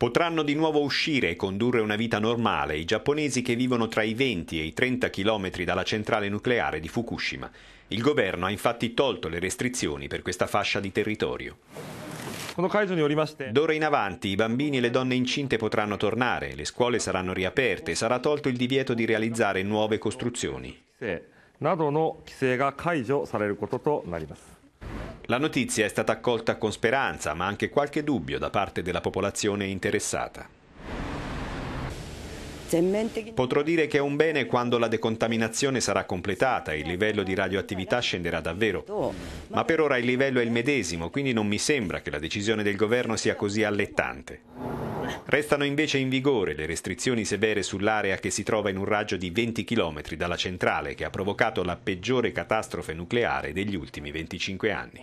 Potranno di nuovo uscire e condurre una vita normale i giapponesi che vivono tra i 20 e i 30 chilometri dalla centrale nucleare di Fukushima. Il governo ha infatti tolto le restrizioni per questa fascia di territorio. D'ora in avanti i bambini e le donne incinte potranno tornare, le scuole saranno riaperte, e sarà tolto il divieto di realizzare nuove costruzioni. La notizia è stata accolta con speranza, ma anche qualche dubbio da parte della popolazione interessata. Potrò dire che è un bene quando la decontaminazione sarà completata, e il livello di radioattività scenderà davvero. Ma per ora il livello è il medesimo, quindi non mi sembra che la decisione del governo sia così allettante. Restano invece in vigore le restrizioni severe sull'area che si trova in un raggio di 20 km dalla centrale che ha provocato la peggiore catastrofe nucleare degli ultimi 25 anni.